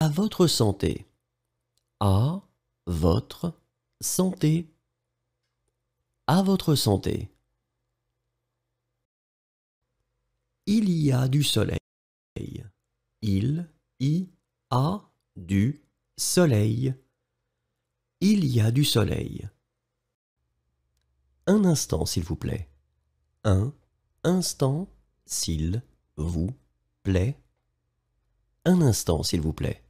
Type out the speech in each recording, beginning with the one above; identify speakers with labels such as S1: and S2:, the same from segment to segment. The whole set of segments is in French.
S1: à votre santé. À votre
S2: santé. À votre santé. Il y a du soleil. Il y a du soleil. Il y a du soleil. Un instant, s'il vous plaît. Un
S1: instant, s'il vous plaît. Un instant, s'il vous plaît.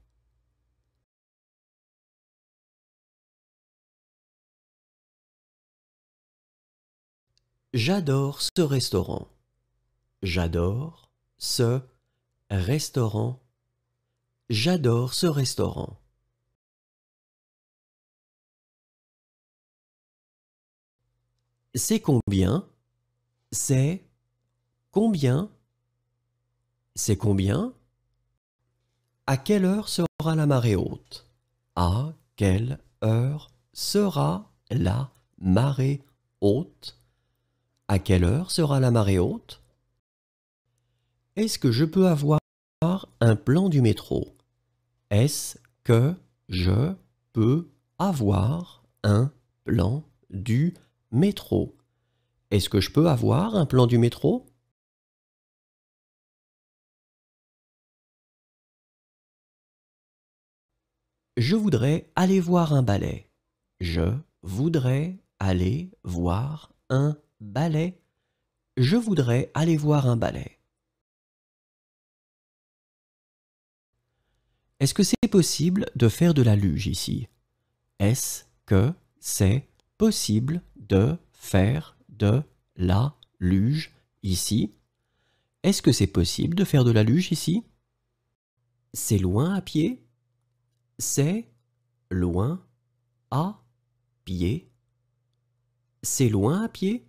S1: J'adore ce restaurant. J'adore ce restaurant. J'adore ce restaurant. C'est combien C'est combien C'est combien
S2: À quelle heure sera la marée haute À quelle heure sera la marée haute à quelle heure sera la marée haute Est-ce que je peux avoir un plan du métro Est-ce que je peux avoir
S1: un plan du métro Est-ce que je peux avoir un plan du métro Je voudrais aller voir un ballet.
S2: Je voudrais aller voir un Ballet
S1: Je voudrais aller voir un ballet. Est-ce que c'est possible de faire de la luge ici Est-ce
S2: que c'est possible de faire de la luge ici Est-ce que c'est possible de faire de la luge ici C'est loin à pied C'est loin à
S1: pied C'est loin à pied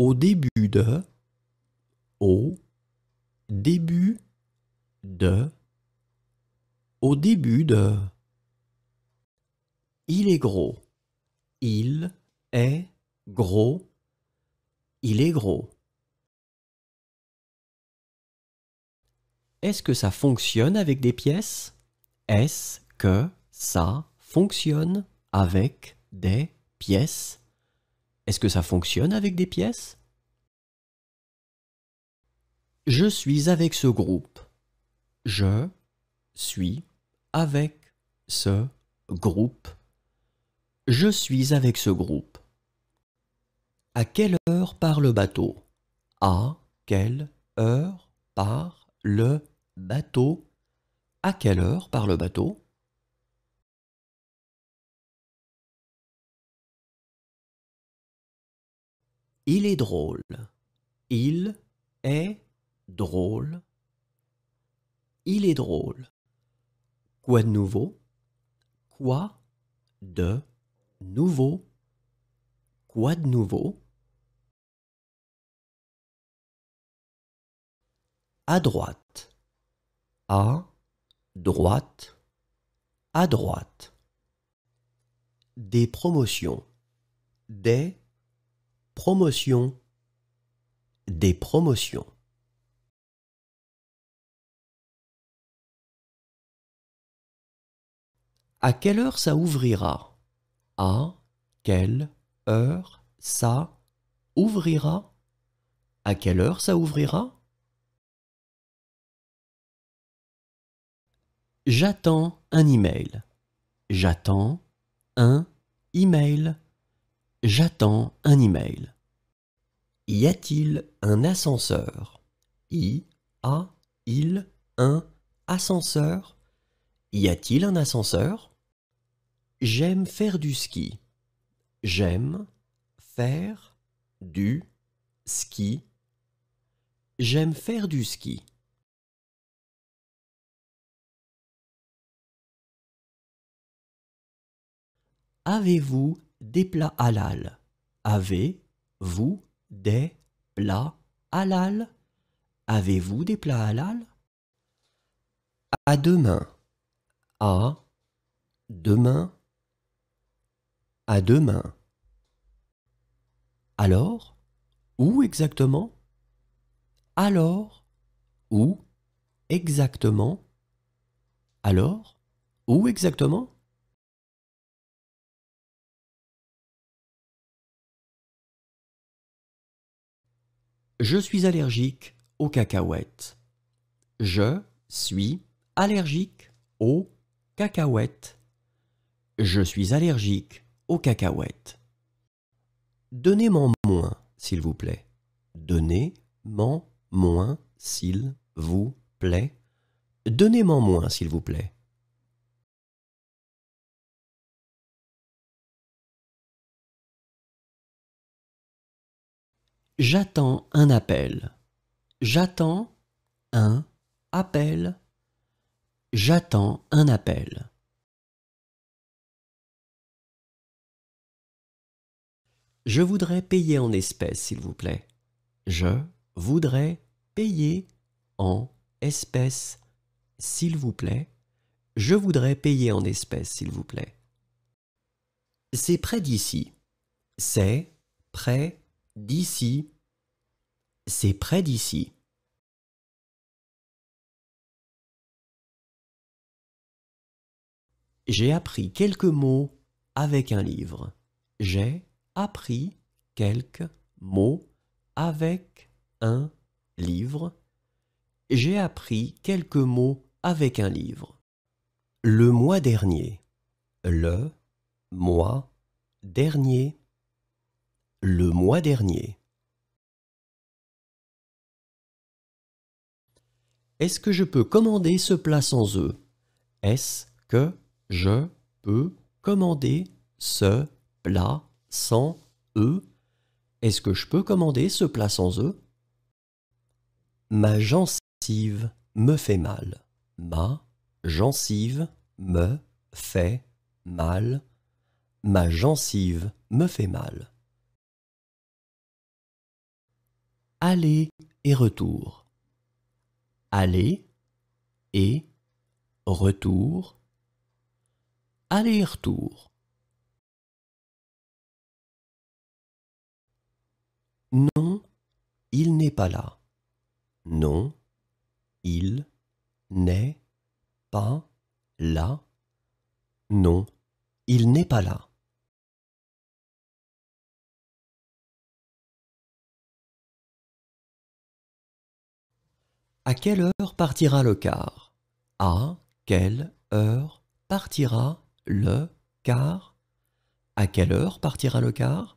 S1: au début de, au début de, au
S2: début de. Il est gros. Il
S1: est gros. Il est gros. Est-ce que ça fonctionne avec des pièces
S2: Est-ce que ça fonctionne avec des pièces est-ce que ça fonctionne avec des pièces Je suis avec ce groupe. Je suis avec ce groupe. Je suis avec ce groupe. À quelle heure part le bateau À quelle
S1: heure part le bateau À quelle heure part le bateau Il est drôle. Il est drôle. Il est drôle. Quoi de nouveau Quoi de nouveau Quoi de nouveau À droite. À droite.
S2: À droite. Des promotions.
S1: Des promotion, des promotions. À quelle heure ça ouvrira À quelle heure ça ouvrira À quelle heure ça ouvrira J'attends un email. J'attends un email.
S2: J'attends un email. Y a-t-il un ascenseur Y a-il un ascenseur Y a-t-il un ascenseur J'aime faire du ski. J'aime
S1: faire du ski. J'aime faire du ski. Avez-vous des plats halal Avez-vous des plats halal
S2: Avez-vous des plats halal À demain. À demain. À demain. Alors Où exactement
S1: Alors Où exactement Alors Où exactement Je suis allergique aux cacahuètes. Je suis allergique aux
S2: cacahuètes. Je suis allergique aux cacahuètes. Donnez-m'en moins, s'il vous plaît. Donnez-m'en
S1: moins, s'il vous plaît. Donnez-m'en moins, s'il vous plaît. J'attends un appel. J'attends un appel. J'attends un appel. Je voudrais payer en espèces, s'il vous plaît. Je voudrais
S2: payer en espèces, s'il vous plaît. Je voudrais payer en espèces, s'il vous plaît. C'est près d'ici.
S1: C'est près d'ici, c'est près d'ici. J'ai appris quelques mots avec un livre. J'ai
S2: appris quelques mots avec un livre. J'ai appris quelques mots avec un livre. Le mois dernier. Le mois dernier
S1: le mois dernier. Est-ce que je peux commander ce plat sans œufs Est-ce
S2: que je peux commander ce plat sans œufs Est-ce que je peux commander ce plat sans œufs Ma gencive me fait mal. Ma gencive me fait mal. Ma gencive me fait mal.
S1: aller et retour. Aller et retour. Aller-retour. Non, il n'est pas là.
S2: Non, il n'est pas là.
S1: Non, il n'est pas là. À quelle heure partira le car À quelle heure
S2: partira le car À quelle heure partira le car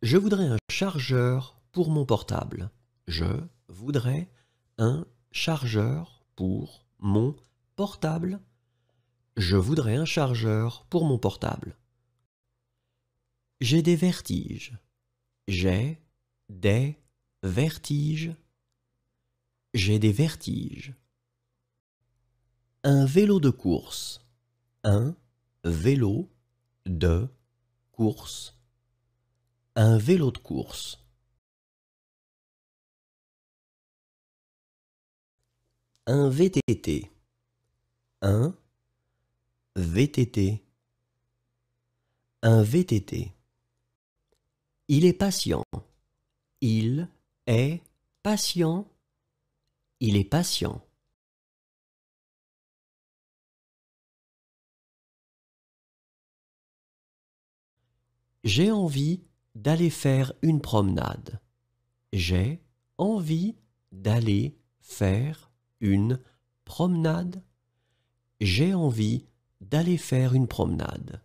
S2: Je voudrais un chargeur pour mon portable. Je voudrais un chargeur pour mon portable. Je voudrais un chargeur pour mon portable. J'ai des vertiges. J'ai des vertiges. J'ai des vertiges. Un vélo de course. Un vélo de course.
S1: Un vélo de course. Un VTT. Un VTT. Un VTT. Il est patient. Il est patient. Il est patient. J'ai envie d'aller faire une promenade. J'ai envie
S2: d'aller faire une promenade. J'ai envie d'aller faire une promenade.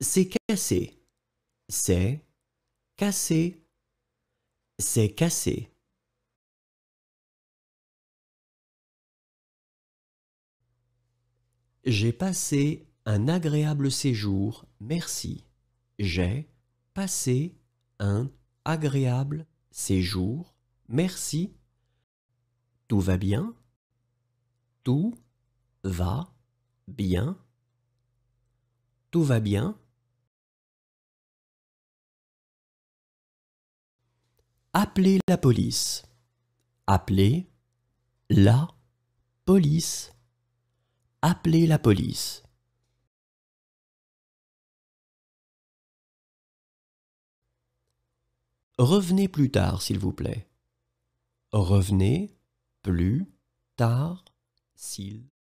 S2: C'est cassé.
S1: C'est cassé. C'est cassé. J'ai passé un agréable séjour, merci.
S2: J'ai passé un agréable séjour, merci. Tout va bien Tout
S1: va bien Tout va bien Appelez la police. Appelez la police. Appelez la police. Revenez plus tard, s'il vous plaît. Revenez plus tard, s'il